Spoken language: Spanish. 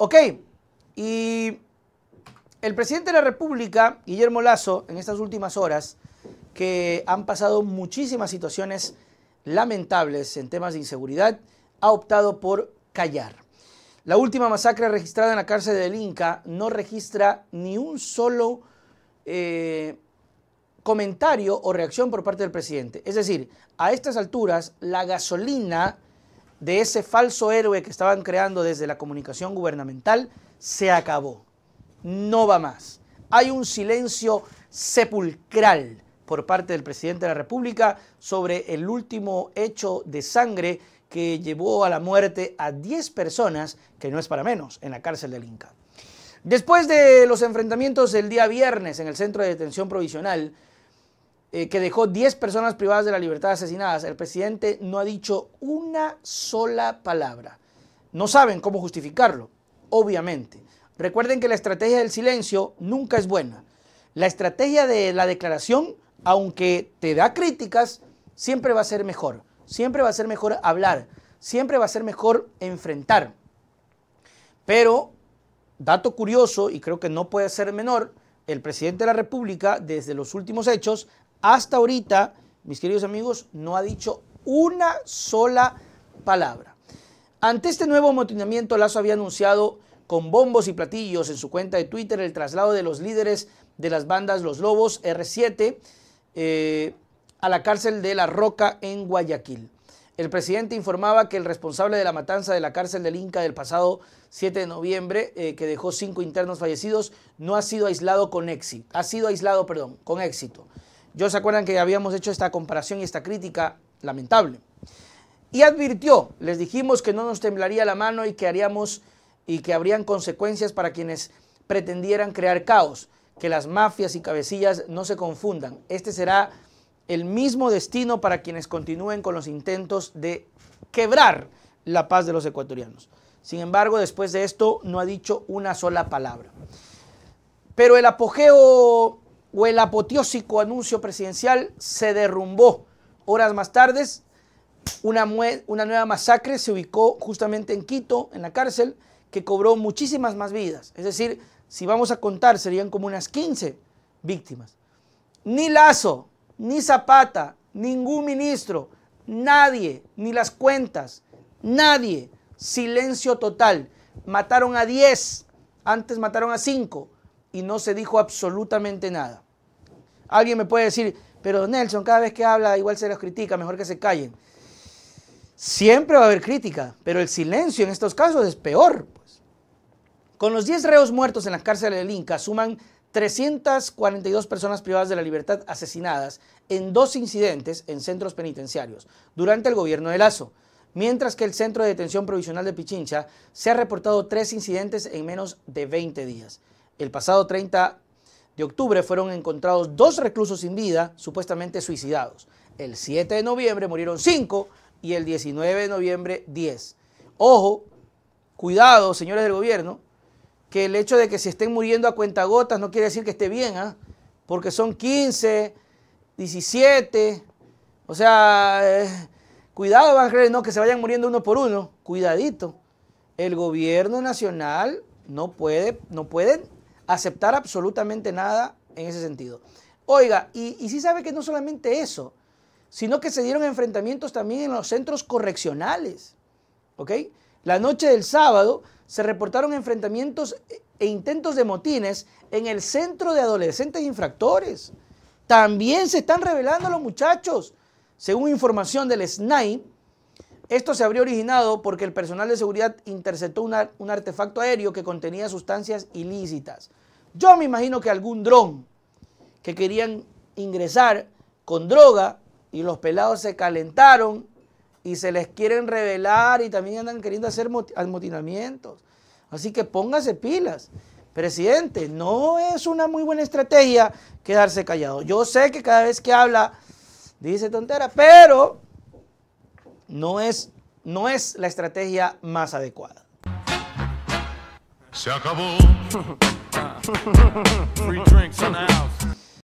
Ok, y el presidente de la República, Guillermo Lazo, en estas últimas horas, que han pasado muchísimas situaciones lamentables en temas de inseguridad, ha optado por callar. La última masacre registrada en la cárcel del Inca no registra ni un solo eh, comentario o reacción por parte del presidente. Es decir, a estas alturas, la gasolina de ese falso héroe que estaban creando desde la comunicación gubernamental se acabó. No va más. Hay un silencio sepulcral por parte del presidente de la República sobre el último hecho de sangre que llevó a la muerte a 10 personas, que no es para menos, en la cárcel del Inca. Después de los enfrentamientos del día viernes en el centro de detención provisional, eh, que dejó 10 personas privadas de la libertad asesinadas, el presidente no ha dicho una sola palabra. No saben cómo justificarlo, obviamente. Recuerden que la estrategia del silencio nunca es buena. La estrategia de la declaración, aunque te da críticas, siempre va a ser mejor. Siempre va a ser mejor hablar. Siempre va a ser mejor enfrentar. Pero, dato curioso, y creo que no puede ser menor, el presidente de la República, desde los últimos hechos, hasta ahorita, mis queridos amigos, no ha dicho una sola palabra. Ante este nuevo amotinamiento, Lazo había anunciado con bombos y platillos en su cuenta de Twitter el traslado de los líderes de las bandas Los Lobos R7 eh, a la cárcel de La Roca en Guayaquil. El presidente informaba que el responsable de la matanza de la cárcel del Inca del pasado 7 de noviembre, eh, que dejó cinco internos fallecidos, no ha sido aislado con éxito. Ha sido aislado, perdón, con éxito. Yo se acuerdan que habíamos hecho esta comparación y esta crítica lamentable. Y advirtió, les dijimos que no nos temblaría la mano y que haríamos y que habrían consecuencias para quienes pretendieran crear caos, que las mafias y cabecillas no se confundan. Este será el mismo destino para quienes continúen con los intentos de quebrar la paz de los ecuatorianos. Sin embargo, después de esto no ha dicho una sola palabra. Pero el apogeo o el apoteósico anuncio presidencial se derrumbó. Horas más tarde, una, nueva masacre se ubicó justamente en Quito, en la cárcel, que cobró muchísimas más vidas. Es decir, si vamos a contar, serían como unas 15 víctimas. Ni Lazo, ni Zapata, ningún ministro, nadie, ni las cuentas, nadie. Silencio total. Mataron a 10, antes mataron a 5 y no se dijo absolutamente nada. Alguien me puede decir, pero Nelson, cada vez que habla igual se los critica, mejor que se callen. Siempre va a haber crítica, pero el silencio en estos casos es peor. Pues. Con los 10 reos muertos en las cárceles del Inca suman 342 personas privadas de la libertad asesinadas en dos incidentes en centros penitenciarios durante el gobierno de Lazo, mientras que el centro de detención provisional de Pichincha se ha reportado tres incidentes en menos de 20 días. El pasado 30 de octubre fueron encontrados dos reclusos sin vida, supuestamente suicidados. El 7 de noviembre murieron 5 y el 19 de noviembre 10. Ojo, cuidado, señores del gobierno, que el hecho de que se estén muriendo a cuentagotas no quiere decir que esté bien, ¿ah? porque son 15, 17, o sea, eh, cuidado, van no, que se vayan muriendo uno por uno, cuidadito. El gobierno nacional no puede, no pueden aceptar absolutamente nada en ese sentido. Oiga, y, si sí sabe que no solamente eso, sino que se dieron enfrentamientos también en los centros correccionales. ¿Ok? La noche del sábado se reportaron enfrentamientos e intentos de motines en el centro de adolescentes infractores. También se están revelando los muchachos. Según información del SNAI, esto se habría originado porque el personal de seguridad interceptó un artefacto aéreo que contenía sustancias ilícitas. Yo me imagino que algún dron que querían ingresar con droga y los pelados se calentaron y se les quieren revelar y también andan queriendo hacer almotinamientos. Así que póngase pilas. Presidente, no es una muy buena estrategia quedarse callado. Yo sé que cada vez que habla dice tontera, pero no es, no es la estrategia más adecuada. Se acabó.